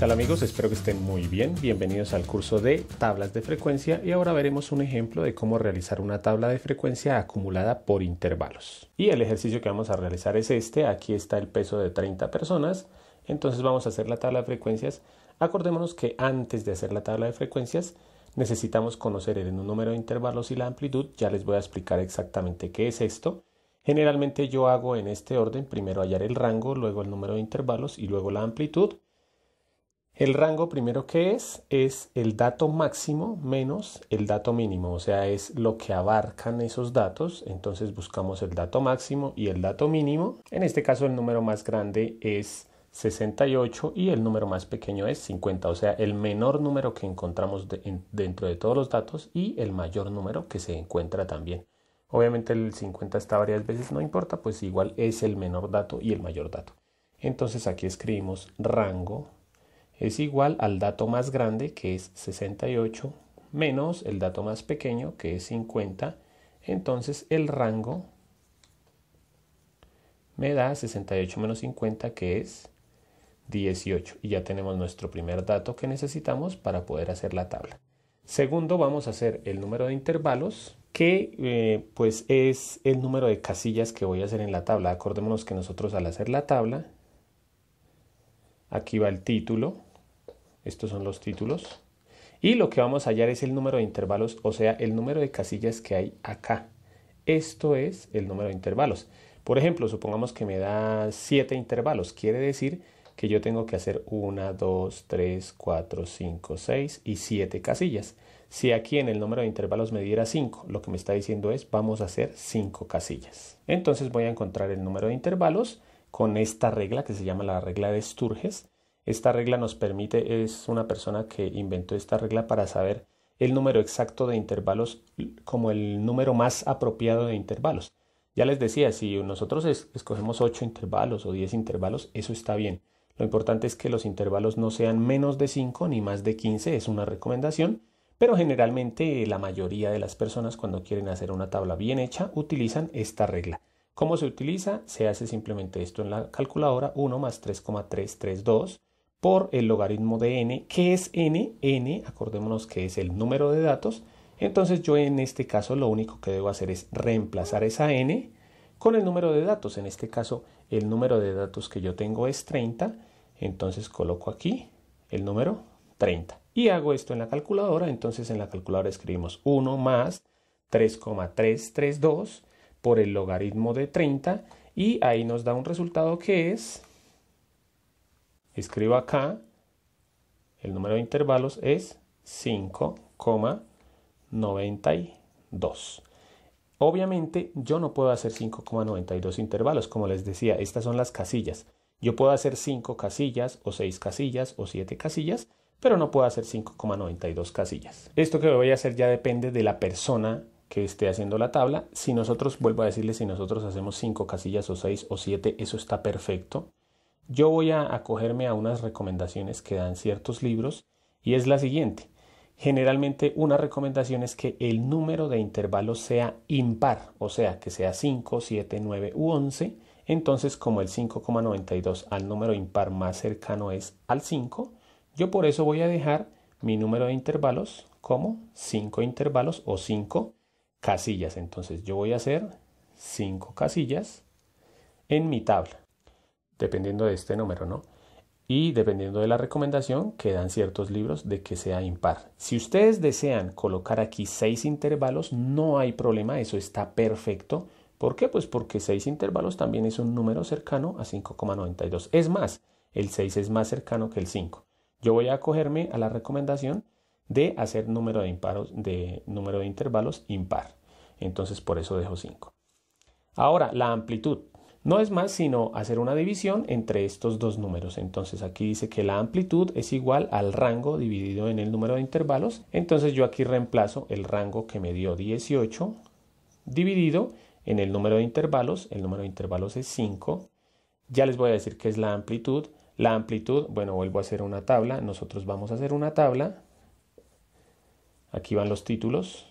tal amigos? Espero que estén muy bien. Bienvenidos al curso de tablas de frecuencia y ahora veremos un ejemplo de cómo realizar una tabla de frecuencia acumulada por intervalos. Y el ejercicio que vamos a realizar es este. Aquí está el peso de 30 personas. Entonces vamos a hacer la tabla de frecuencias. Acordémonos que antes de hacer la tabla de frecuencias necesitamos conocer el número de intervalos y la amplitud. Ya les voy a explicar exactamente qué es esto. Generalmente yo hago en este orden, primero hallar el rango, luego el número de intervalos y luego la amplitud el rango primero que es es el dato máximo menos el dato mínimo, o sea, es lo que abarcan esos datos. Entonces buscamos el dato máximo y el dato mínimo. En este caso el número más grande es 68 y el número más pequeño es 50, o sea, el menor número que encontramos dentro de todos los datos y el mayor número que se encuentra también. Obviamente el 50 está varias veces, no importa, pues igual es el menor dato y el mayor dato. Entonces aquí escribimos rango es igual al dato más grande que es 68 menos el dato más pequeño que es 50. Entonces el rango me da 68 menos 50 que es 18. Y ya tenemos nuestro primer dato que necesitamos para poder hacer la tabla. Segundo, vamos a hacer el número de intervalos que eh, pues es el número de casillas que voy a hacer en la tabla. Acordémonos que nosotros al hacer la tabla, aquí va el título, estos son los títulos. Y lo que vamos a hallar es el número de intervalos, o sea, el número de casillas que hay acá. Esto es el número de intervalos. Por ejemplo, supongamos que me da 7 intervalos. Quiere decir que yo tengo que hacer 1, 2, 3, 4, 5, 6 y 7 casillas. Si aquí en el número de intervalos me diera 5, lo que me está diciendo es vamos a hacer 5 casillas. Entonces voy a encontrar el número de intervalos con esta regla que se llama la regla de Sturges esta regla nos permite, es una persona que inventó esta regla para saber el número exacto de intervalos como el número más apropiado de intervalos. Ya les decía, si nosotros escogemos 8 intervalos o 10 intervalos, eso está bien. Lo importante es que los intervalos no sean menos de 5 ni más de 15, es una recomendación, pero generalmente la mayoría de las personas cuando quieren hacer una tabla bien hecha utilizan esta regla. ¿Cómo se utiliza? Se hace simplemente esto en la calculadora 1 más 3,332 por el logaritmo de n. que es n? n, acordémonos que es el número de datos. Entonces yo en este caso lo único que debo hacer es reemplazar esa n con el número de datos. En este caso el número de datos que yo tengo es 30. Entonces coloco aquí el número 30. Y hago esto en la calculadora. Entonces en la calculadora escribimos 1 más 3,332 por el logaritmo de 30 y ahí nos da un resultado que es Escribo acá, el número de intervalos es 5,92. Obviamente yo no puedo hacer 5,92 intervalos, como les decía, estas son las casillas. Yo puedo hacer 5 casillas o 6 casillas o 7 casillas, pero no puedo hacer 5,92 casillas. Esto que voy a hacer ya depende de la persona que esté haciendo la tabla. Si nosotros, vuelvo a decirles, si nosotros hacemos 5 casillas o 6 o 7, eso está perfecto. Yo voy a acogerme a unas recomendaciones que dan ciertos libros y es la siguiente. Generalmente una recomendación es que el número de intervalos sea impar, o sea, que sea 5, 7, 9 u 11. Entonces, como el 5,92 al número impar más cercano es al 5, yo por eso voy a dejar mi número de intervalos como 5 intervalos o 5 casillas. Entonces, yo voy a hacer 5 casillas en mi tabla dependiendo de este número, ¿no? Y dependiendo de la recomendación, quedan ciertos libros de que sea impar. Si ustedes desean colocar aquí seis intervalos, no hay problema, eso está perfecto. ¿Por qué? Pues porque seis intervalos también es un número cercano a 5,92. Es más, el 6 es más cercano que el 5. Yo voy a acogerme a la recomendación de hacer número de, de, número de intervalos impar. Entonces por eso dejo 5. Ahora, la amplitud. No es más sino hacer una división entre estos dos números. Entonces aquí dice que la amplitud es igual al rango dividido en el número de intervalos. Entonces yo aquí reemplazo el rango que me dio 18 dividido en el número de intervalos. El número de intervalos es 5. Ya les voy a decir que es la amplitud. La amplitud, bueno, vuelvo a hacer una tabla. Nosotros vamos a hacer una tabla. Aquí van los títulos.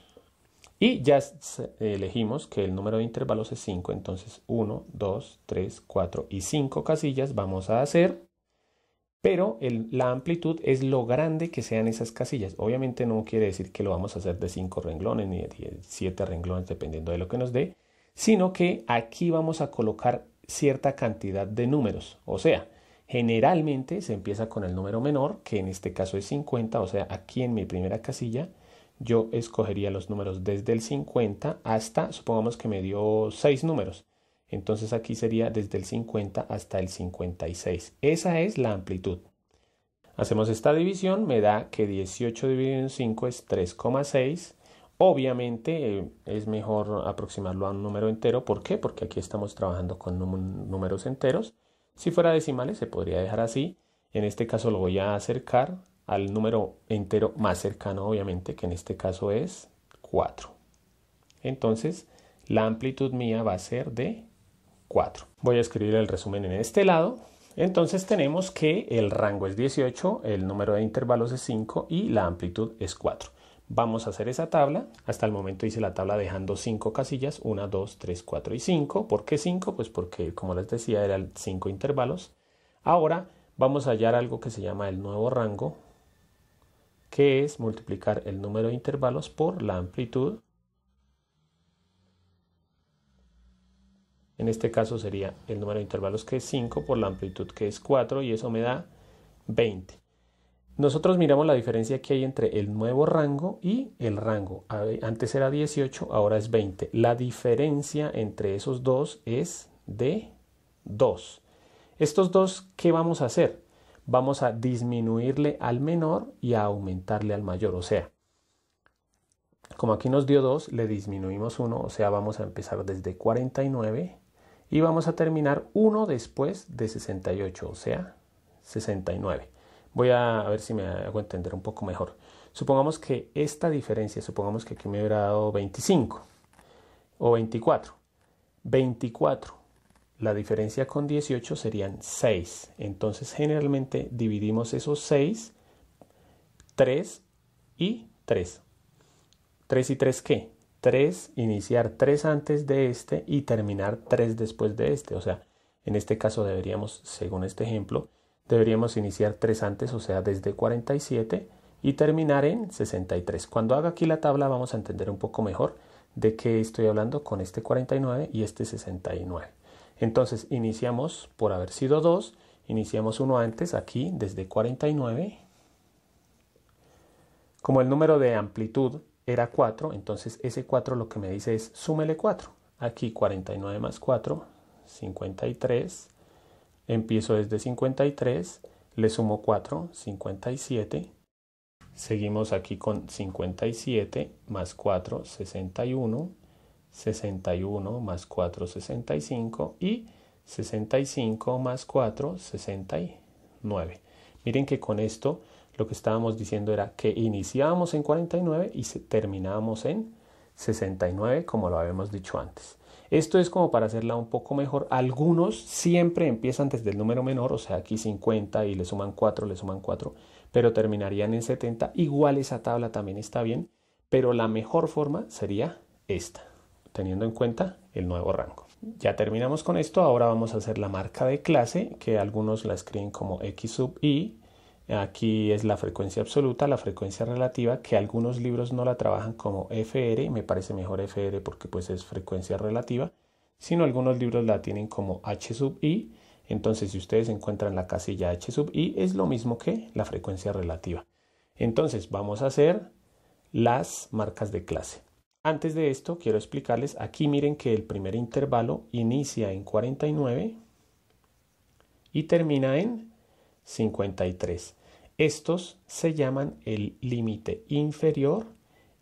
Y ya elegimos que el número de intervalos es 5, entonces 1, 2, 3, 4 y 5 casillas vamos a hacer, pero la amplitud es lo grande que sean esas casillas. Obviamente no quiere decir que lo vamos a hacer de 5 renglones ni de 7 renglones dependiendo de lo que nos dé, sino que aquí vamos a colocar cierta cantidad de números, o sea, generalmente se empieza con el número menor, que en este caso es 50, o sea, aquí en mi primera casilla yo escogería los números desde el 50 hasta, supongamos que me dio 6 números. Entonces aquí sería desde el 50 hasta el 56. Esa es la amplitud. Hacemos esta división, me da que 18 dividido en 5 es 3,6. Obviamente eh, es mejor aproximarlo a un número entero. ¿Por qué? Porque aquí estamos trabajando con números enteros. Si fuera decimales se podría dejar así. En este caso lo voy a acercar al número entero más cercano, obviamente, que en este caso es 4. Entonces, la amplitud mía va a ser de 4. Voy a escribir el resumen en este lado. Entonces tenemos que el rango es 18, el número de intervalos es 5 y la amplitud es 4. Vamos a hacer esa tabla. Hasta el momento hice la tabla dejando 5 casillas, 1, 2, 3, 4 y 5. ¿Por qué 5? Pues porque, como les decía, eran 5 intervalos. Ahora vamos a hallar algo que se llama el nuevo rango que es multiplicar el número de intervalos por la amplitud. En este caso sería el número de intervalos que es 5 por la amplitud que es 4 y eso me da 20. Nosotros miramos la diferencia que hay entre el nuevo rango y el rango. Antes era 18, ahora es 20. La diferencia entre esos dos es de 2. Estos dos, ¿qué vamos a hacer? vamos a disminuirle al menor y a aumentarle al mayor. O sea, como aquí nos dio 2, le disminuimos 1, o sea, vamos a empezar desde 49 y vamos a terminar 1 después de 68, o sea, 69. Voy a, ver si me hago entender un poco mejor. Supongamos que esta diferencia, supongamos que aquí me hubiera dado 25 o 24. 24 la diferencia con 18 serían 6. Entonces generalmente dividimos esos 6, 3 y 3. 3 y 3 qué? 3, iniciar 3 antes de este y terminar 3 después de este. O sea, en este caso deberíamos, según este ejemplo, deberíamos iniciar 3 antes, o sea, desde 47 y terminar en 63. Cuando haga aquí la tabla vamos a entender un poco mejor de qué estoy hablando con este 49 y este 69. Entonces iniciamos por haber sido 2, iniciamos uno antes aquí desde 49. Como el número de amplitud era 4, entonces ese 4 lo que me dice es súmele 4. Aquí 49 más 4, 53. Empiezo desde 53, le sumo 4, 57. Seguimos aquí con 57 más 4, 61. 61 más 4, 65 y 65 más 4, 69. Miren que con esto lo que estábamos diciendo era que iniciábamos en 49 y terminábamos en 69 como lo habíamos dicho antes. Esto es como para hacerla un poco mejor. Algunos siempre empiezan desde el número menor, o sea, aquí 50 y le suman 4, le suman 4, pero terminarían en 70. Igual esa tabla también está bien, pero la mejor forma sería esta teniendo en cuenta el nuevo rango. Ya terminamos con esto, ahora vamos a hacer la marca de clase, que algunos la escriben como x sub i. Aquí es la frecuencia absoluta, la frecuencia relativa, que algunos libros no la trabajan como fr, me parece mejor fr porque pues es frecuencia relativa, sino algunos libros la tienen como h sub i. Entonces, si ustedes encuentran la casilla h sub i, es lo mismo que la frecuencia relativa. Entonces, vamos a hacer las marcas de clase. Antes de esto, quiero explicarles, aquí miren que el primer intervalo inicia en 49 y termina en 53. Estos se llaman el límite inferior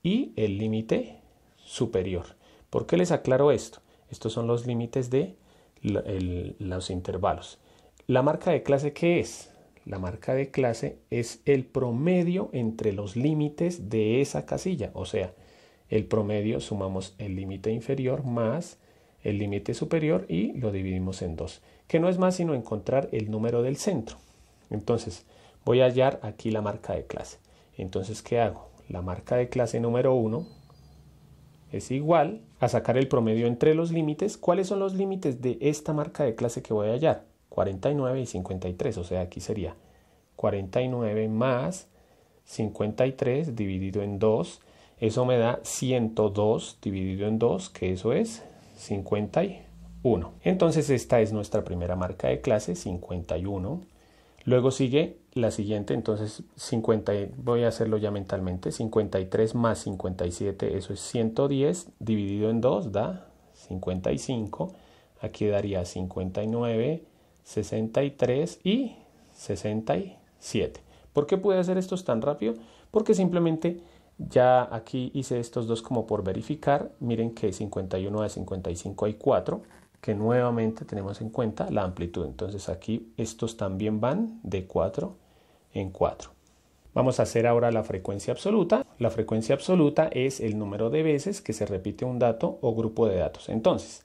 y el límite superior. ¿Por qué les aclaro esto? Estos son los límites de los intervalos. ¿La marca de clase qué es? La marca de clase es el promedio entre los límites de esa casilla, o sea, el promedio, sumamos el límite inferior más el límite superior y lo dividimos en dos, que no es más sino encontrar el número del centro. Entonces, voy a hallar aquí la marca de clase. Entonces, ¿qué hago? La marca de clase número 1 es igual a sacar el promedio entre los límites. ¿Cuáles son los límites de esta marca de clase que voy a hallar? 49 y 53, o sea, aquí sería 49 más 53 dividido en 2 eso me da 102 dividido en 2, que eso es 51. Entonces esta es nuestra primera marca de clase, 51. Luego sigue la siguiente, entonces 50, voy a hacerlo ya mentalmente, 53 más 57, eso es 110, dividido en 2 da 55, aquí daría 59, 63 y 67. ¿Por qué pude hacer esto tan rápido? Porque simplemente ya aquí hice estos dos como por verificar. Miren que 51 a 55 hay 4, que nuevamente tenemos en cuenta la amplitud. Entonces aquí estos también van de 4 en 4. Vamos a hacer ahora la frecuencia absoluta. La frecuencia absoluta es el número de veces que se repite un dato o grupo de datos. Entonces,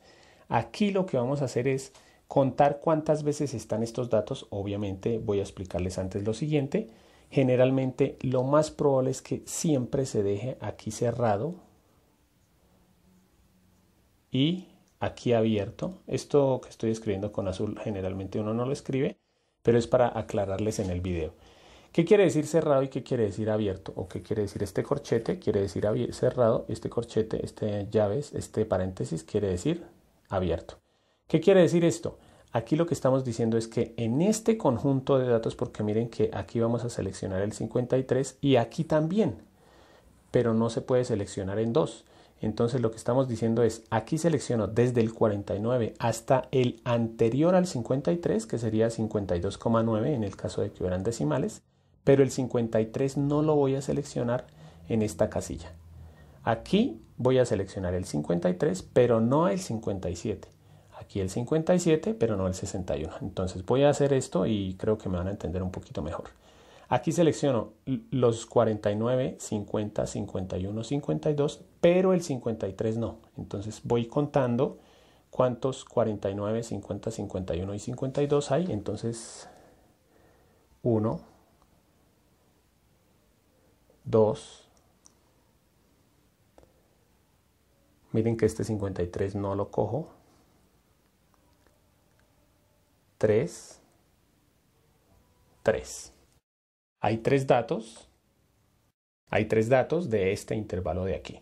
aquí lo que vamos a hacer es contar cuántas veces están estos datos. Obviamente voy a explicarles antes lo siguiente generalmente lo más probable es que siempre se deje aquí cerrado y aquí abierto. Esto que estoy escribiendo con azul generalmente uno no lo escribe, pero es para aclararles en el video. ¿Qué quiere decir cerrado y qué quiere decir abierto? ¿O qué quiere decir este corchete? Quiere decir cerrado, este corchete, este llaves, este paréntesis quiere decir abierto. ¿Qué quiere decir esto? Aquí lo que estamos diciendo es que en este conjunto de datos, porque miren que aquí vamos a seleccionar el 53 y aquí también, pero no se puede seleccionar en dos. Entonces lo que estamos diciendo es, aquí selecciono desde el 49 hasta el anterior al 53, que sería 52,9 en el caso de que hubieran decimales, pero el 53 no lo voy a seleccionar en esta casilla. Aquí voy a seleccionar el 53, pero no el 57 aquí el 57, pero no el 61. Entonces voy a hacer esto y creo que me van a entender un poquito mejor. Aquí selecciono los 49, 50, 51, 52, pero el 53 no. Entonces voy contando cuántos 49, 50, 51 y 52 hay. Entonces 1, 2, miren que este 53 no lo cojo, 3, 3. Hay tres datos. Hay tres datos de este intervalo de aquí.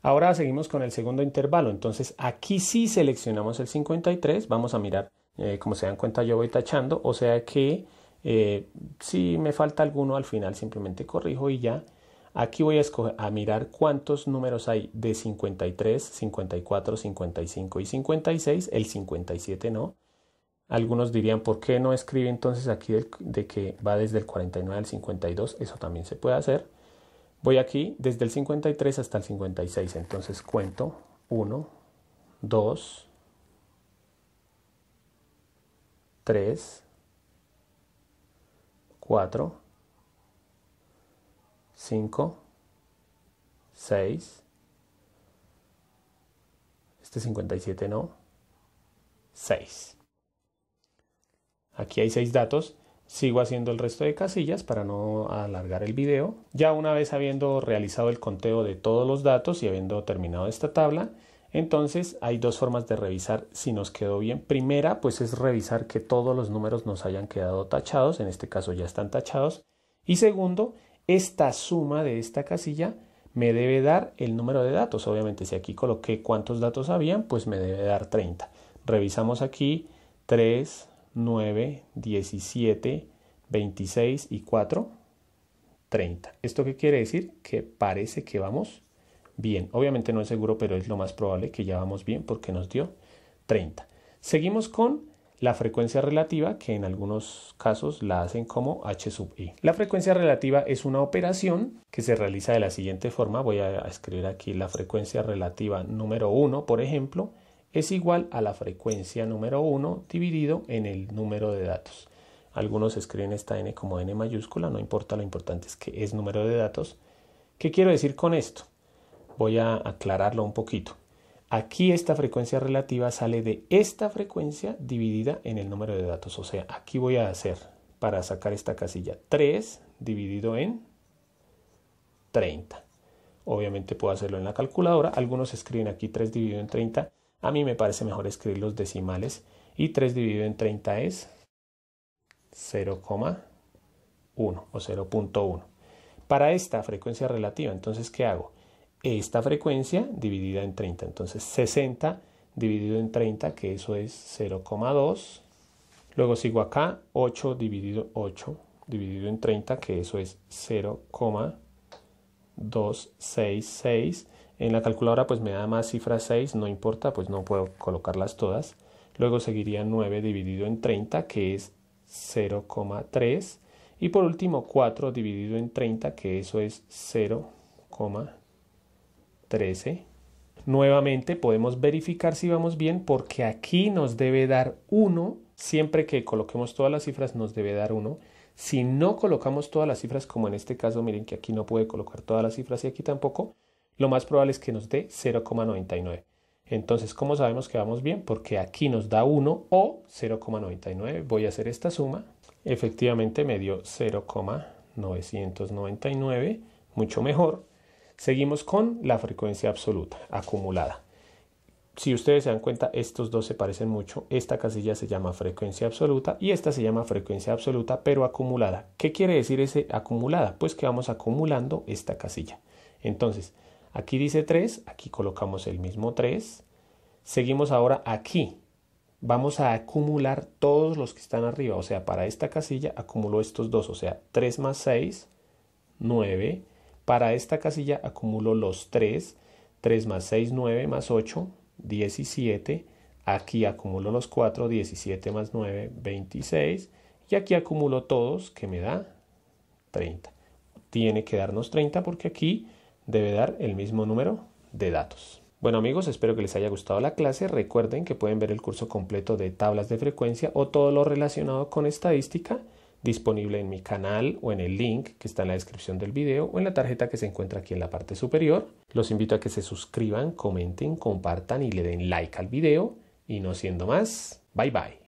Ahora seguimos con el segundo intervalo. Entonces aquí sí seleccionamos el 53. Vamos a mirar, eh, como se dan cuenta yo voy tachando. O sea que eh, si me falta alguno al final simplemente corrijo y ya. Aquí voy a, escoger, a mirar cuántos números hay de 53, 54, 55 y 56. El 57 no. Algunos dirían, ¿por qué no escribe entonces aquí de que va desde el 49 al 52? Eso también se puede hacer. Voy aquí desde el 53 hasta el 56. Entonces cuento 1, 2, 3, 4, 5, 6. Este 57 no. 6. Aquí hay seis datos. Sigo haciendo el resto de casillas para no alargar el video. Ya una vez habiendo realizado el conteo de todos los datos y habiendo terminado esta tabla, entonces hay dos formas de revisar si nos quedó bien. Primera, pues es revisar que todos los números nos hayan quedado tachados, en este caso ya están tachados. Y segundo, esta suma de esta casilla me debe dar el número de datos. Obviamente, si aquí coloqué cuántos datos habían, pues me debe dar 30. Revisamos aquí 3, 9, 17, 26 y 4, 30. ¿Esto qué quiere decir? Que parece que vamos bien. Obviamente no es seguro, pero es lo más probable que ya vamos bien porque nos dio 30. Seguimos con la frecuencia relativa, que en algunos casos la hacen como H sub i. E. La frecuencia relativa es una operación que se realiza de la siguiente forma. Voy a escribir aquí la frecuencia relativa número 1, por ejemplo es igual a la frecuencia número 1 dividido en el número de datos. Algunos escriben esta n como n mayúscula, no importa, lo importante es que es número de datos. ¿Qué quiero decir con esto? Voy a aclararlo un poquito. Aquí esta frecuencia relativa sale de esta frecuencia dividida en el número de datos. O sea, aquí voy a hacer para sacar esta casilla 3 dividido en 30. Obviamente puedo hacerlo en la calculadora. Algunos escriben aquí 3 dividido en 30 a mí me parece mejor escribir los decimales y 3 dividido en 30 es 0,1 o 0.1. Para esta frecuencia relativa, entonces, ¿qué hago? Esta frecuencia dividida en 30, entonces 60 dividido en 30, que eso es 0,2. Luego sigo acá, 8 dividido 8 dividido en 30, que eso es 0,266. En la calculadora pues me da más cifras 6, no importa, pues no puedo colocarlas todas. Luego seguiría 9 dividido en 30, que es 0,3. Y por último 4 dividido en 30, que eso es 0,13. Nuevamente podemos verificar si vamos bien porque aquí nos debe dar 1. Siempre que coloquemos todas las cifras nos debe dar 1. Si no colocamos todas las cifras, como en este caso, miren que aquí no puede colocar todas las cifras y aquí tampoco, lo más probable es que nos dé 0,99. Entonces, ¿cómo sabemos que vamos bien? Porque aquí nos da 1 o 0,99. Voy a hacer esta suma. Efectivamente me dio 0,999, mucho mejor. Seguimos con la frecuencia absoluta, acumulada. Si ustedes se dan cuenta, estos dos se parecen mucho. Esta casilla se llama frecuencia absoluta y esta se llama frecuencia absoluta, pero acumulada. ¿Qué quiere decir ese acumulada? Pues que vamos acumulando esta casilla. Entonces, Aquí dice 3, aquí colocamos el mismo 3. Seguimos ahora aquí. Vamos a acumular todos los que están arriba. O sea, para esta casilla acumulo estos dos. O sea, 3 más 6, 9. Para esta casilla acumulo los 3. 3 más 6, 9 más 8, 17. Aquí acumulo los 4, 17 más 9, 26. Y aquí acumulo todos, que me da 30. Tiene que darnos 30 porque aquí debe dar el mismo número de datos. Bueno amigos, espero que les haya gustado la clase. Recuerden que pueden ver el curso completo de tablas de frecuencia o todo lo relacionado con estadística disponible en mi canal o en el link que está en la descripción del video o en la tarjeta que se encuentra aquí en la parte superior. Los invito a que se suscriban, comenten, compartan y le den like al video. Y no siendo más, bye bye.